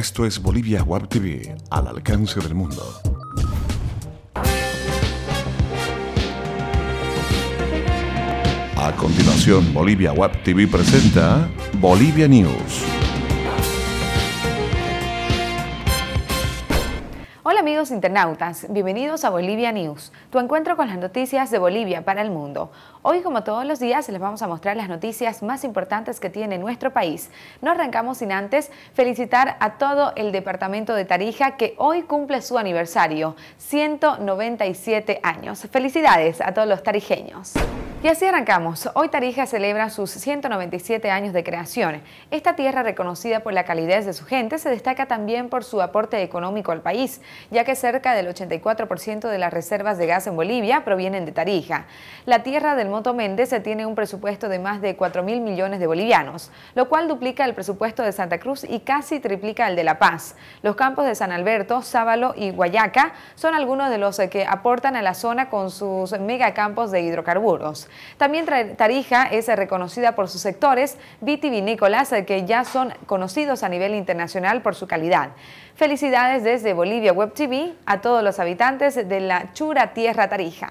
Esto es Bolivia Web TV, al alcance del mundo. A continuación, Bolivia Web TV presenta Bolivia News. amigos internautas, bienvenidos a Bolivia News, tu encuentro con las noticias de Bolivia para el mundo. Hoy como todos los días les vamos a mostrar las noticias más importantes que tiene nuestro país. No arrancamos sin antes felicitar a todo el departamento de Tarija que hoy cumple su aniversario, 197 años. Felicidades a todos los tarijeños. Y así arrancamos. Hoy Tarija celebra sus 197 años de creación. Esta tierra, reconocida por la calidez de su gente, se destaca también por su aporte económico al país, ya que cerca del 84% de las reservas de gas en Bolivia provienen de Tarija. La tierra del Moto Méndez tiene un presupuesto de más de 4 mil millones de bolivianos, lo cual duplica el presupuesto de Santa Cruz y casi triplica el de La Paz. Los campos de San Alberto, Sábalo y Guayaca son algunos de los que aportan a la zona con sus megacampos de hidrocarburos. También Tarija es reconocida por sus sectores vitivinícolas eh, que ya son conocidos a nivel internacional por su calidad. Felicidades desde Bolivia Web TV a todos los habitantes de la Chura Tierra Tarija.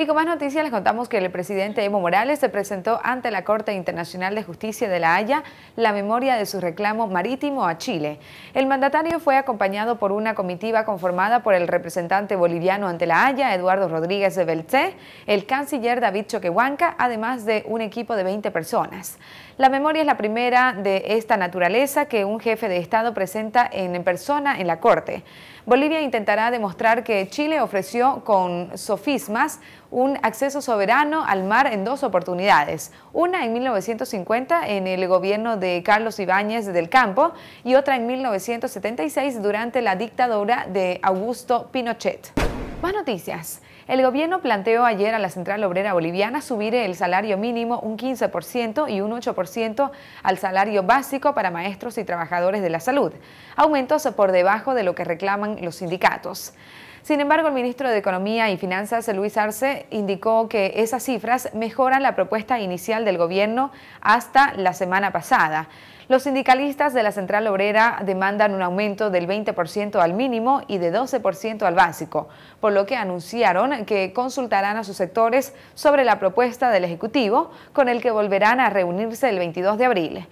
Y con más noticias les contamos que el presidente Evo Morales se presentó ante la Corte Internacional de Justicia de La Haya la memoria de su reclamo marítimo a Chile. El mandatario fue acompañado por una comitiva conformada por el representante boliviano ante La Haya, Eduardo Rodríguez de belce el canciller David Choquehuanca, además de un equipo de 20 personas. La memoria es la primera de esta naturaleza que un jefe de Estado presenta en persona en la Corte. Bolivia intentará demostrar que Chile ofreció con sofismas un acceso soberano al mar en dos oportunidades, una en 1950 en el gobierno de Carlos Ibáñez del Campo y otra en 1976 durante la dictadura de Augusto Pinochet. Más noticias. El gobierno planteó ayer a la Central Obrera Boliviana subir el salario mínimo un 15% y un 8% al salario básico para maestros y trabajadores de la salud, aumentos por debajo de lo que reclaman los sindicatos. Sin embargo, el ministro de Economía y Finanzas, Luis Arce, indicó que esas cifras mejoran la propuesta inicial del gobierno hasta la semana pasada. Los sindicalistas de la Central Obrera demandan un aumento del 20% al mínimo y de 12% al básico, por lo que anunciaron que consultarán a sus sectores sobre la propuesta del Ejecutivo, con el que volverán a reunirse el 22 de abril.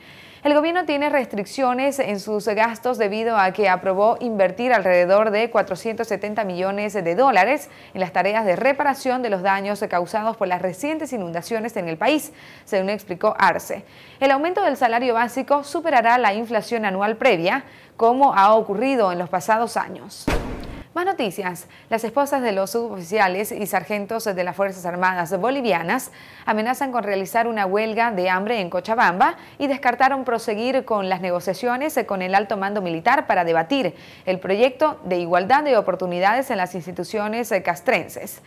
El gobierno tiene restricciones en sus gastos debido a que aprobó invertir alrededor de 470 millones de dólares en las tareas de reparación de los daños causados por las recientes inundaciones en el país, según explicó Arce. El aumento del salario básico superará la inflación anual previa, como ha ocurrido en los pasados años. Más noticias. Las esposas de los suboficiales y sargentos de las Fuerzas Armadas bolivianas amenazan con realizar una huelga de hambre en Cochabamba y descartaron proseguir con las negociaciones con el alto mando militar para debatir el proyecto de igualdad de oportunidades en las instituciones castrenses.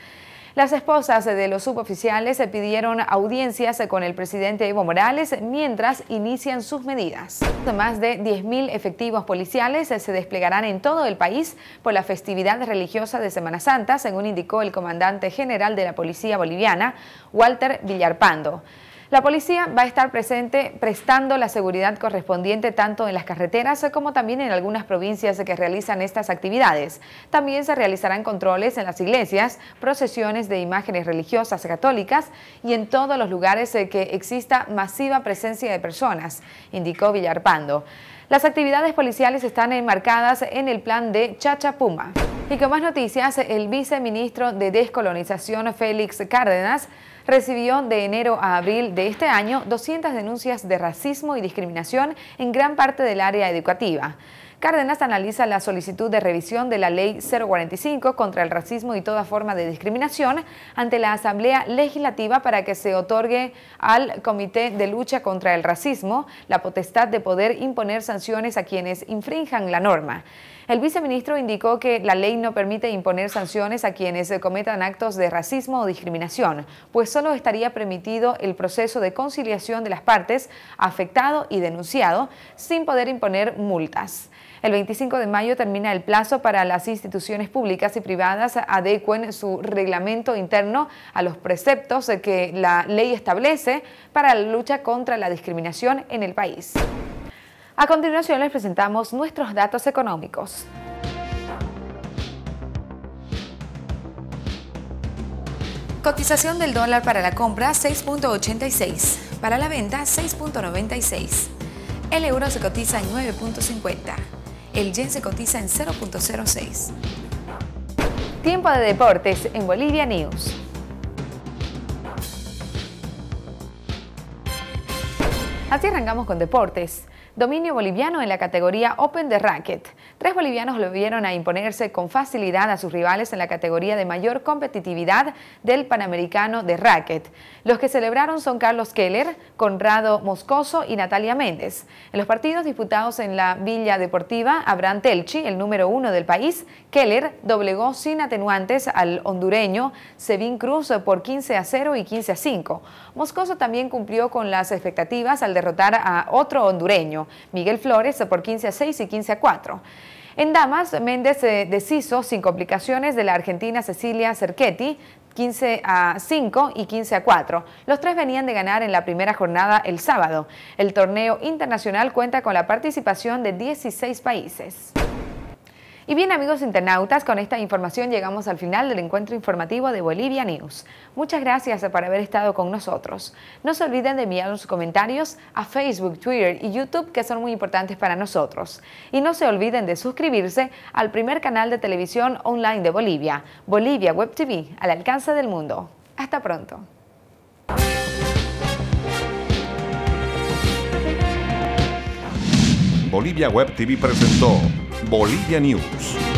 Las esposas de los suboficiales pidieron audiencias con el presidente Evo Morales mientras inician sus medidas. Más de 10.000 efectivos policiales se desplegarán en todo el país por la festividad religiosa de Semana Santa, según indicó el comandante general de la Policía Boliviana, Walter Villarpando. La policía va a estar presente prestando la seguridad correspondiente tanto en las carreteras como también en algunas provincias que realizan estas actividades. También se realizarán controles en las iglesias, procesiones de imágenes religiosas católicas y en todos los lugares eh, que exista masiva presencia de personas, indicó Villarpando. Las actividades policiales están enmarcadas en el plan de Chachapuma. Y con más noticias, el viceministro de Descolonización, Félix Cárdenas, recibió de enero a abril de este año 200 denuncias de racismo y discriminación en gran parte del área educativa. Cárdenas analiza la solicitud de revisión de la Ley 045 contra el racismo y toda forma de discriminación ante la Asamblea Legislativa para que se otorgue al Comité de Lucha contra el Racismo la potestad de poder imponer sanciones a quienes infrinjan la norma. El viceministro indicó que la ley no permite imponer sanciones a quienes cometan actos de racismo o discriminación, pues solo estaría permitido el proceso de conciliación de las partes afectado y denunciado sin poder imponer multas. El 25 de mayo termina el plazo para las instituciones públicas y privadas adecuen su reglamento interno a los preceptos que la ley establece para la lucha contra la discriminación en el país. A continuación les presentamos nuestros datos económicos. Cotización del dólar para la compra 6.86, para la venta 6.96. El euro se cotiza en 9.50. El yen se cotiza en 0.06. Tiempo de deportes en Bolivia News. Así arrancamos con deportes. Dominio boliviano en la categoría Open de Racket. Tres bolivianos lo vieron a imponerse con facilidad a sus rivales en la categoría de mayor competitividad del Panamericano de Racket. Los que celebraron son Carlos Keller, Conrado Moscoso y Natalia Méndez. En los partidos disputados en la Villa Deportiva, Abraham Telchi, el número uno del país, Keller doblegó sin atenuantes al hondureño Sevin Cruz por 15 a 0 y 15 a 5. Moscoso también cumplió con las expectativas al derrotar a otro hondureño, Miguel Flores, por 15 a 6 y 15 a 4. En damas, Méndez eh, deshizo sin complicaciones de la argentina Cecilia Cerchetti, 15 a 5 y 15 a 4. Los tres venían de ganar en la primera jornada el sábado. El torneo internacional cuenta con la participación de 16 países. Y bien amigos internautas, con esta información llegamos al final del encuentro informativo de Bolivia News. Muchas gracias por haber estado con nosotros. No se olviden de enviar sus comentarios a Facebook, Twitter y YouTube que son muy importantes para nosotros. Y no se olviden de suscribirse al primer canal de televisión online de Bolivia, Bolivia Web TV, al alcance del mundo. Hasta pronto. Bolivia Web TV presentó Bolivia News.